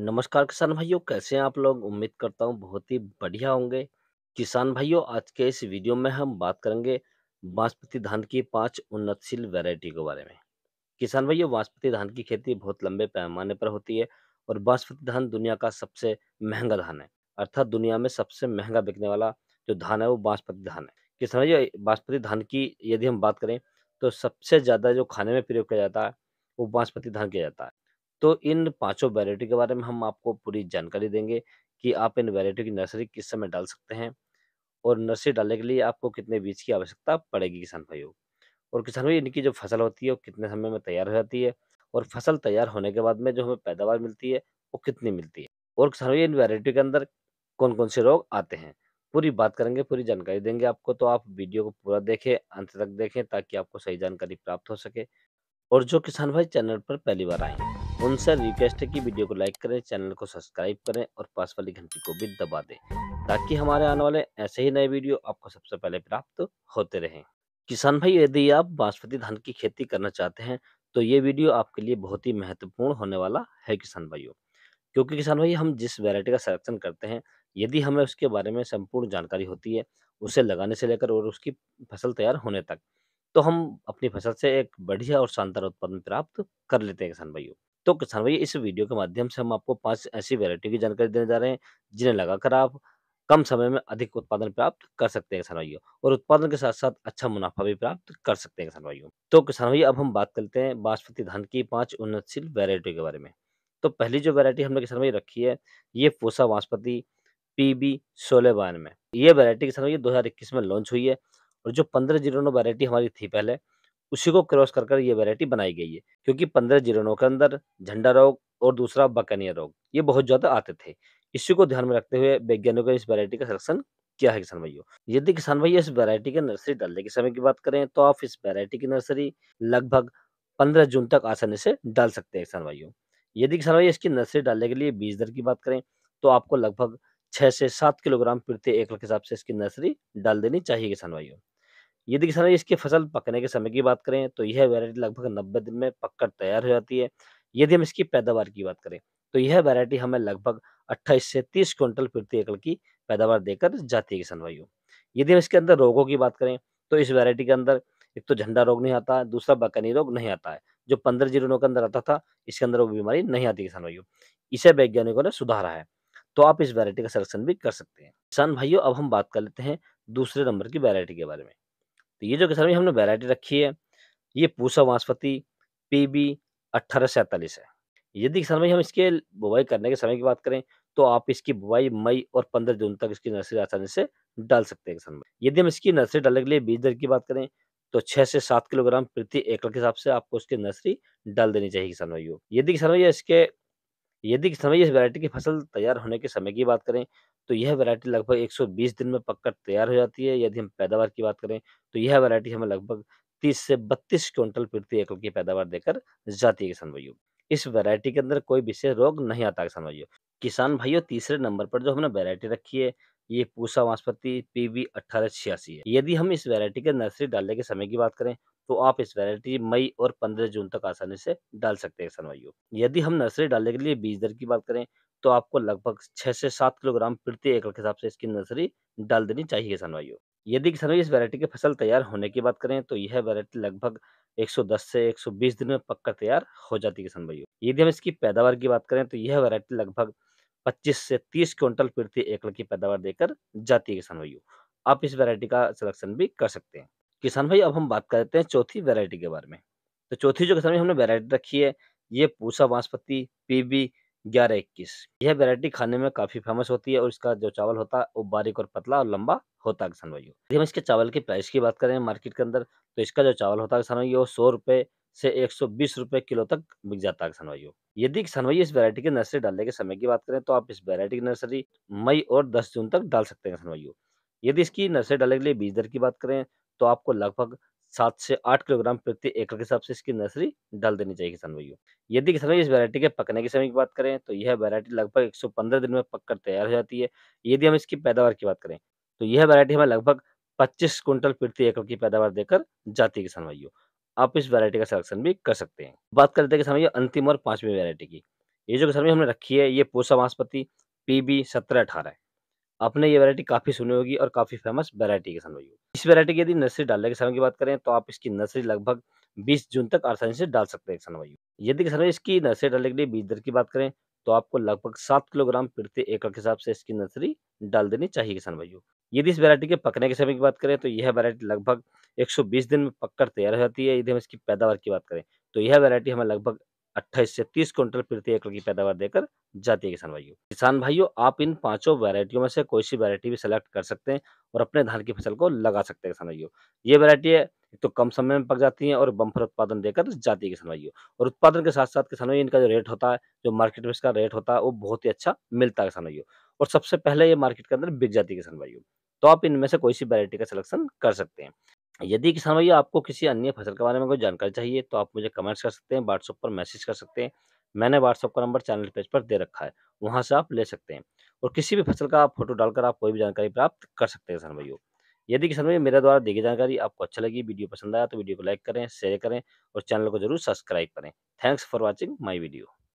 नमस्कार किसान भाइयों कैसे हैं आप लोग उम्मीद करता हूँ बहुत ही बढ़िया होंगे किसान भाइयों आज के इस वीडियो में हम बात करेंगे बासमती धान की पांच उन्नतशील वैरायटी के बारे में किसान भाइयों बासमती धान की खेती बहुत लंबे पैमाने पर होती है और बासमती धान दुनिया का सबसे महंगा धान है अर्थात दुनिया में सबसे महंगा बिकने वाला जो धान है वो बासमती धान है किसान भाइयों बासमती धान की यदि हम बात करें तो सबसे ज़्यादा जो खाने में प्रयोग किया जाता है वो बासमती धान किया जाता है तो इन पाँचों वैरायटी के बारे में हम आपको पूरी जानकारी देंगे कि आप इन वैरायटी की नर्सरी किस समय डाल सकते हैं और नर्सरी डालने के लिए आपको कितने बीज की आवश्यकता पड़ेगी किसान भाइयों और किसान भाई इनकी जो फसल होती है वो कितने समय में तैयार हो जाती है और फसल तैयार होने के बाद में जो हमें पैदावार मिलती है वो कितनी मिलती है और किसान भाई इन वैरायटी के अंदर कौन कौन से रोग आते हैं पूरी बात करेंगे पूरी जानकारी देंगे आपको तो आप वीडियो को पूरा देखें अंत तक देखें ताकि आपको सही जानकारी प्राप्त हो सके और जो किसान भाई चैनल पर पहली बार आए उनसे रिक्वेस्ट है कि वीडियो को लाइक करें चैनल को सब्सक्राइब करें और पास वाली घंटी को भी दबा दें ताकि हमारे आने वाले ऐसे ही नए वीडियो आपको सबसे पहले प्राप्त होते रहें किसान भाई यदि आप बासमती धान की खेती करना चाहते हैं तो ये वीडियो आपके लिए बहुत ही महत्वपूर्ण होने वाला है किसान भाइयों क्योंकि किसान भाई हम जिस वेरायटी का सिलेक्शन करते हैं यदि हमें उसके बारे में संपूर्ण जानकारी होती है उसे लगाने से लेकर और उसकी फसल तैयार होने तक तो हम अपनी फसल से एक बढ़िया और शानदार उत्पादन प्राप्त कर लेते हैं किसान भाइयों तो किसान भाई इस वीडियो के माध्यम से हम आपको पांच ऐसी वेरायटी की जानकारी देने जा रहे हैं जिन्हें लगाकर आप कम समय में अधिक उत्पादन प्राप्त कर सकते हैं किसान भाइयों और उत्पादन के साथ साथ अच्छा मुनाफा भी प्राप्त कर सकते हैं किसान भाइयों तो किसान भाई अब हम बात करते हैं बासमती धान की पांच उन्नतशील वेरायटी के बारे में तो पहली जो वेरायटी हमने किसान भाई रखी है ये पूसा बासमती पीबी सोलह बान में ये वेरायटी किसान भाई दो में लॉन्च हुई है और जो पंद्रह जीरो नौ वेरायटी हमारी थी पहले उसी को क्रॉस कर कर ये वेरायटी बनाई गई है क्योंकि पंद्रह जीरो नौ के अंदर झंडा रोग और दूसरा बकनिया रोग ये बहुत ज़्यादा आते थे इसी को ध्यान में रखते हुए वैज्ञानिकों ने इस वेरायटी का सिलेक्शन किया है किसान भाइयों यदि किसान भाइयों इस वेरायटी के नर्सरी डालने के समय की बात करें तो आप इस वेरायटी की नर्सरी लगभग पंद्रह जून तक आसानी से डाल सकते हैं किसान भाइयों यदि किसान भाई इसकी नर्सरी डालने के लिए बीज दर की बात करें तो आपको लगभग छः से सात किलोग्राम प्रति एकड़ के हिसाब से इसकी नर्सरी डाल देनी चाहिए किसान भाइयों यदि किसान इसकी फसल पकने के समय की बात करें तो यह वैरायटी लगभग नब्बे दिन में पककर तैयार हो जाती है यदि हम इसकी पैदावार की बात करें तो यह वैरायटी हमें लगभग अट्ठाईस से तीस क्विंटल प्रति एकड़ की पैदावार देकर जाती है किसान भाइयों यदि हम इसके अंदर रोगों की बात करें तो इस वैरायटी के अंदर एक तो झंडा रोग नहीं आता दूसरा बकनी रोग नहीं आता है जो पंद्रह जीरो के अंदर आता था इसके अंदर वो बीमारी नहीं आती किसान भाइयों इसे वैज्ञानिकों ने सुधारा है तो आप इस वैरायटी का सिलेक्शन भी कर सकते हैं किसान भाइयों अब हम बात कर लेते हैं दूसरे नंबर की वैरायटी के बारे में तो ये जो किसान में हमने वैरायटी रखी है ये पूसा वनस्पति पी बी अट्ठारह है यदि किसान भाई हम इसके बुवाई करने के समय की बात करें तो आप इसकी बुवाई मई और पंद्रह जून तक इसकी नर्सरी आसानी से डाल सकते हैं किसान भाई यदि हम इसकी नर्सरी डालने के लिए बीज दर की बात करें तो छह से सात किलोग्राम प्रति एकड़ के हिसाब से आपको इसकी नर्सरी डाल देनी चाहिए किसान भाई यदि किसान भाई इसके यदि किसान भाई इस वैरायटी की फसल तैयार होने के समय की बात करें तो यह वैरायटी लगभग 120 दिन में पककर तैयार हो जाती है। यदि हम पैदावार की बात करें तो यह वैरायटी हमें लगभग 30 से 32 क्विंटल प्रति एकड़ की पैदावार देकर जाती है किसान भाइयों। इस वैरायटी के अंदर कोई विशेष रोग नहीं आता किसान भाइयों। किसान भाइयों तीसरे नंबर पर जो हमने वैरायटी रखी है ये पूसा वनस्पति पीबी 1886 है। यदि हम इस वैरायटी के नर्सरी डालने के समय की बात करें तो आप इस वैरायटी मई और 15 जून तक आसानी से डाल सकते हैं किसान भाइयों। यदि हम नर्सरी डालने के लिए बीज दर की बात करें तो आपको लगभग छः से सात किलोग्राम प्रति एकड़ के हिसाब से इसकी नर्सरी डाल देनी चाहिए किसान भाइयों यदि किसान भाई इस वैरायटी की फसल तैयार होने की बात करें तो यह वैरायटी लगभग 110 से 120 दिन में पककर तैयार हो जाती है किसान भाइयों यदि हम इसकी पैदावार की बात करें तो यह वैरायटी लगभग 25 से 30 क्विंटल प्रति एकड़ की पैदावार देकर जाती है किसान भाइयों आप इस वैरायटी का सिलेक्शन भी कर सकते हैं किसान भाई अब हम बात करते हैं चौथी वेरायटी के बारे में तो चौथी जो किसान भाई हमने वेरायटी रखी है ये पूसा बांसपति पीबी ग्यारह इक्कीस यह वेरायटी खाने में काफी फेमस होती है और इसका जो चावल होता है वो बारीक और पतला और लंबा होता है किसान भाइयों यदि हम इसके चावल की प्राइस की बात करें मार्केट के अंदर तो इसका जो चावल होता है किसान भाई वो सौ रुपए से एक सौ बीस रुपए किलो तक बिक जाता है किसान भाइयों यदि किसान भाई इस वेरायटी की नर्सरी डालने के समय की बात करें तो आप इस वेरायटी की नर्सरी मई और दस जून तक डाल सकते हैं किसान भाइयों यदि इसकी नर्सरी डालने के लिए बीज दर की बात करें तो आपको लगभग सात से आठ किलोग्राम प्रति एकड़ के हिसाब से इसकी नर्सरी डाल देनी चाहिए किसान भाइयों यदि किसान भाई इस वैरायटी के पकने के समय की बात करें तो यह वैरायटी लगभग 115 दिन में पककर तैयार हो जाती है यदि हम इसकी पैदावार की बात करें तो यह वैरायटी हमें लगभग पच्चीस क्विंटल प्रति एकड़ की पैदावार देकर जाती है किसान भाइयों आप इस वैरायटी का सिलेक्शन भी कर सकते हैं बात करते हैं किसान भाइयों अंतिम और पांचवी वैरायटी की ये जो किसान भाई हमने रखी है ये पोषा वनस्पति पी बी सत्रह अठारह आपने ये वैरायटी काफ़ी सुनी होगी और काफ़ी फेमस वैरायटी किसान होगी इस वैरायटी की यदि नर्सरी डालने के समय की बात करें तो आप इसकी नर्सरी लगभग 20 जून तक आसानी से डाल सकते हैं किसान यदि इसकी नर्सरी डालने के लिए बीज दर की बात करें तो आपको लगभग सात किलोग्राम प्रति एकड़ के हिसाब से इसकी नर्सरी डाल देनी चाहिए किसान भाइयों यदि इस वैरायटी के पकने के समय की बात करें तो यह वैरायटी लगभग 120 दिन में पककर तैयार हो जाती है यदि हम इसकी पैदावार की बात करें तो यह वैरायटी हमें लगभग 28 से तीस क्विंटल प्रति एकड़ की पैदावार देकर जाती है किसान भाइयों किसान भाइयों आप इन पांचों वैरायटियों में से कोई सी वैरायटी भी सिलेक्ट कर सकते हैं और अपने धान की फसल को लगा सकते हैं किसान भाइयों ये वैरायटी है तो कम समय में पक जाती है और बम्फर उत्पादन देकर जाती है किसान भाइयों और उत्पादन के साथ साथ किसान भाई इनका जो रेट होता है जो मार्केट में इसका रेट होता है वो बहुत ही अच्छा मिलता है किसान भाइयों और सबसे पहले ये मार्केट के अंदर बिक जाती है किसान भाइयों तो आप इनमें से कोई सी वैरायटी का सिलेक्शन कर सकते हैं यदि किसान भाई आपको किसी अन्य फसल के बारे में कोई जानकारी चाहिए तो आप मुझे कमेंट्स कर सकते हैं व्हाट्सअप पर मैसेज कर सकते हैं मैंने व्हाट्सअप का नंबर चैनल पेज पर दे रखा है वहाँ से आप ले सकते हैं और किसी भी फसल का आप फोटो डालकर आप कोई भी जानकारी प्राप्त कर सकते हैं किसान भाइयों यदि किसान भाई मेरे द्वारा दी गई जानकारी आपको अच्छा लगी वीडियो पसंद आया तो वीडियो को लाइक करें शेयर करें और चैनल को जरूर सब्सक्राइब करें thanks for watching my video